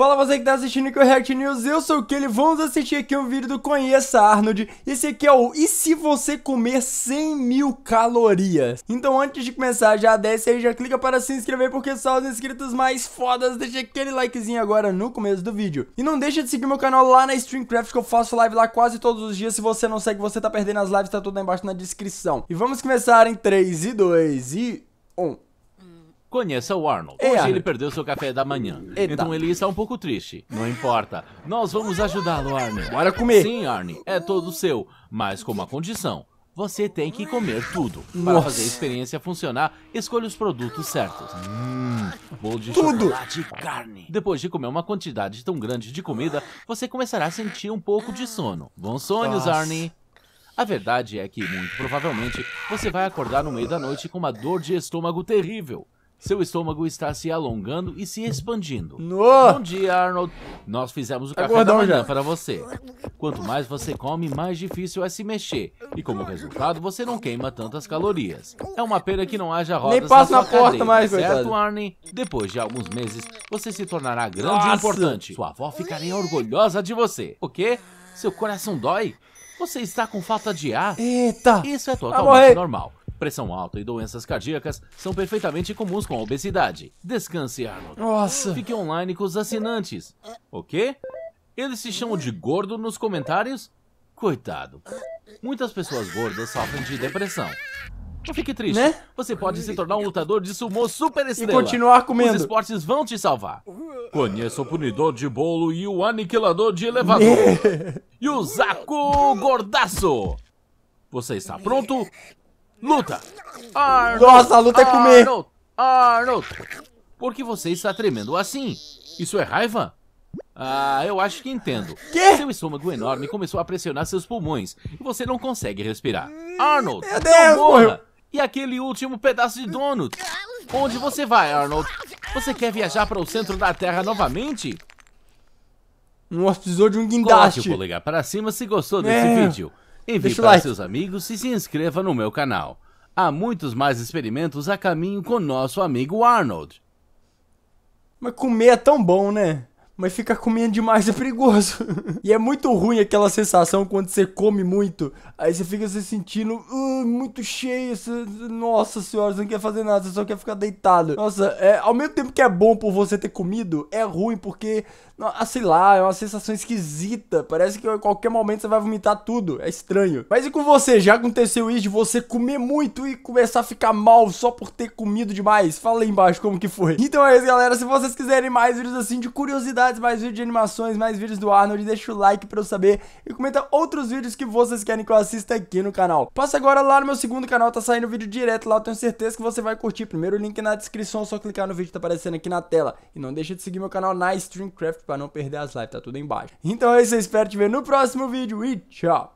Fala você que tá assistindo aqui o React News, eu sou o Kelly, vamos assistir aqui um vídeo do Conheça Arnold. Esse aqui é o E se você comer 100 mil calorias? Então antes de começar, já desce aí, já clica para se inscrever, porque só os inscritos mais fodas. Deixa aquele likezinho agora no começo do vídeo. E não deixa de seguir meu canal lá na Streamcraft, que eu faço live lá quase todos os dias. Se você não segue, você tá perdendo as lives, tá tudo aí embaixo na descrição. E vamos começar em 3 e 2 e 1. Conheça o Arnold. É, Hoje Ei, ele perdeu seu café da manhã. Eita. Então ele está um pouco triste. Não importa. Nós vamos ajudá-lo, Arnold. Bora comer. Sim, Arnold. É todo seu. Mas com uma condição. Você tem que comer tudo. Para fazer a experiência funcionar, escolha os produtos certos. Hum, bolo de tudo. chocolate e carne. Depois de comer uma quantidade tão grande de comida, você começará a sentir um pouco de sono. Bons sonhos, Nossa. A verdade é que, muito provavelmente, você vai acordar no meio da noite com uma dor de estômago terrível. Seu estômago está se alongando e se expandindo. No! Bom dia, Arnold. Nós fizemos o tá café Agordão da manhã já. para você. Quanto mais você come, mais difícil é se mexer. E como resultado, você não queima tantas calorias. É uma pena que não haja rodas Nem passa na, na porta cadeira, mais, certo, coitado. Arne? Depois de alguns meses, você se tornará grande Nossa. e importante. Sua avó ficaria orgulhosa de você. O quê? Seu coração dói? Você está com falta de ar? Eita! Isso é totalmente normal pressão alta e doenças cardíacas são perfeitamente comuns com a obesidade. Descanse, Arnold. Nossa! Fique online com os assinantes. O quê? Eles se chamam de gordo nos comentários? Coitado. Muitas pessoas gordas sofrem de depressão. Não fique triste. Né? Você pode se tornar um lutador de sumô super estrela. E continuar comendo. Os esportes vão te salvar. Conheça o punidor de bolo e o aniquilador de elevador. e o Yuzaku Gordaço. Você está pronto? Luta! Arnold! Nossa, a luta Arnold, é comer! Arnold! Arnold! Por que você está tremendo assim? Isso é raiva? Ah, eu acho que entendo. Que? Seu estômago enorme começou a pressionar seus pulmões e você não consegue respirar. Hum, Arnold! Meu Deus, morra! E aquele último pedaço de donut? Onde você vai, Arnold? Você quer viajar para o centro da Terra novamente? Nossa, precisou de um guindaste. Coloque o polegar para cima se gostou desse é. vídeo. Envie Deixa para like. seus amigos e se inscreva no meu canal. Há muitos mais experimentos a caminho com nosso amigo Arnold. Mas comer é tão bom, né? mas ficar comendo demais é perigoso. e é muito ruim aquela sensação quando você come muito. Aí você fica se sentindo uh, muito cheio. Você, nossa senhora, você não quer fazer nada, você só quer ficar deitado. Nossa, é, ao mesmo tempo que é bom por você ter comido, é ruim porque, ah, sei lá, é uma sensação esquisita. Parece que a qualquer momento você vai vomitar tudo. É estranho. Mas e com você? Já aconteceu isso de você comer muito e começar a ficar mal só por ter comido demais? Fala aí embaixo como que foi. Então é isso, galera. Se vocês quiserem mais vídeos assim de curiosidade, novidades, mais vídeos de animações, mais vídeos do Arnold, deixa o like pra eu saber e comenta outros vídeos que vocês querem que eu assista aqui no canal. Passa agora lá no meu segundo canal, tá saindo vídeo direto lá, eu tenho certeza que você vai curtir. Primeiro link na descrição, é só clicar no vídeo que tá aparecendo aqui na tela. E não deixa de seguir meu canal na Streamcraft pra não perder as lives, tá tudo aí embaixo. Então é isso, eu espero te ver no próximo vídeo e tchau!